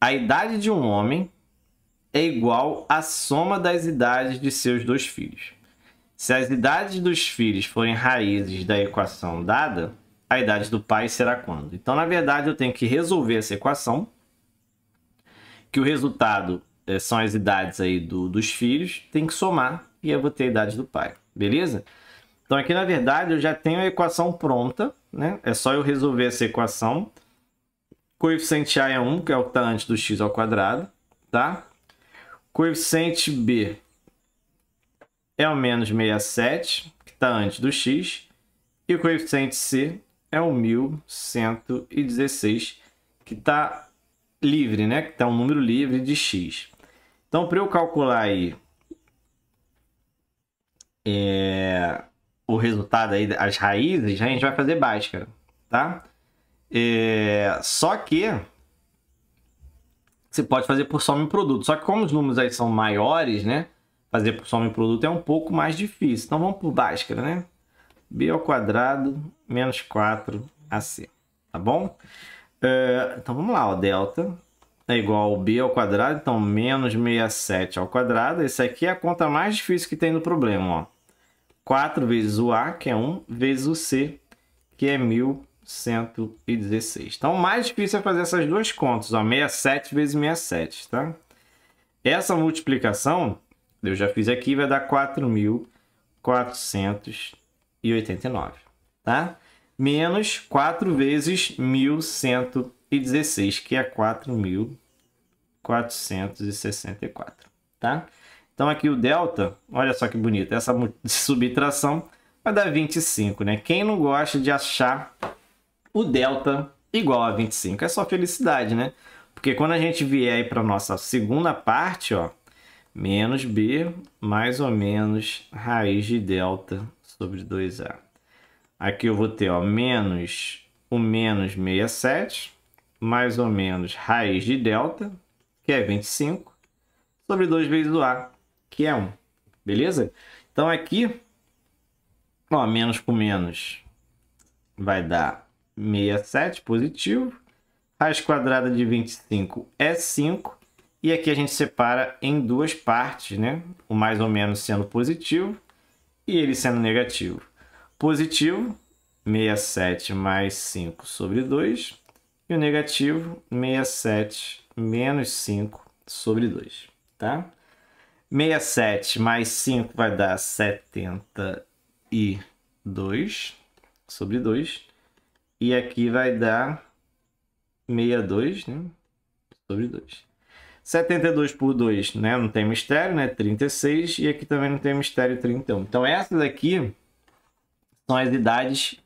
A idade de um homem é igual à soma das idades de seus dois filhos. Se as idades dos filhos forem raízes da equação dada, a idade do pai será quando? Então, na verdade, eu tenho que resolver essa equação, que o resultado eh, são as idades aí do, dos filhos, tem que somar e eu vou ter a idade do pai, beleza? Então, aqui, na verdade, eu já tenho a equação pronta, né? É só eu resolver essa equação Coeficiente A é 1, que é o que está antes do x ao quadrado, tá? Coeficiente B é o menos 67, que está antes do x. E o coeficiente C é o 1116, que está livre, né? Que está um número livre de x. Então, para eu calcular aí é, o resultado aí, as raízes, a gente vai fazer Bhaskara, tá? É... Só que você pode fazer por soma em produto. Só que como os números aí são maiores, né? Fazer por soma em produto é um pouco mais difícil. Então vamos por Bhaskara, né? b ao quadrado menos 4 ac, tá bom? É, então vamos lá, o delta é igual ao b ao quadrado, então menos 67 ao quadrado. Essa aqui é a conta mais difícil que tem no problema, ó. 4 vezes o a, que é 1, vezes o c, que é 1000 116. Então, o mais difícil é fazer essas duas contas, ó, 67 vezes 67, tá? Essa multiplicação, eu já fiz aqui, vai dar 4.489, tá? Menos 4 vezes 1.116, que é 4.464, tá? Então, aqui o delta, olha só que bonito, essa subtração vai dar 25, né? Quem não gosta de achar o delta igual a 25. É só felicidade, né? Porque quando a gente vier para nossa segunda parte, ó, menos b mais ou menos raiz de delta sobre 2a. Aqui eu vou ter ó, menos o menos 67, mais ou menos raiz de delta, que é 25, sobre 2 vezes o a, que é 1. Beleza? Então aqui, ó, menos com menos vai dar 67 positivo. Raiz quadrada de 25 é 5. E aqui a gente separa em duas partes, né? O mais ou menos sendo positivo e ele sendo negativo. Positivo, 67 mais 5 sobre 2. E o negativo, 67 menos 5 sobre 2, tá? 67 mais 5 vai dar 72 sobre 2. E aqui vai dar 62, né? Sobre 2. 72 por 2, né? Não tem mistério, né? 36. E aqui também não tem mistério, 31. Então, essas aqui são as idades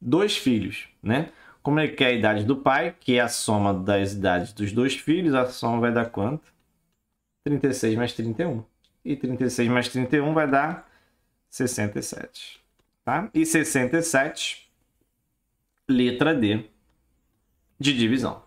dos filhos, né? Como ele é quer é a idade do pai, que é a soma das idades dos dois filhos, a soma vai dar quanto? 36 mais 31. E 36 mais 31 vai dar 67, tá? E 67 letra D de divisão.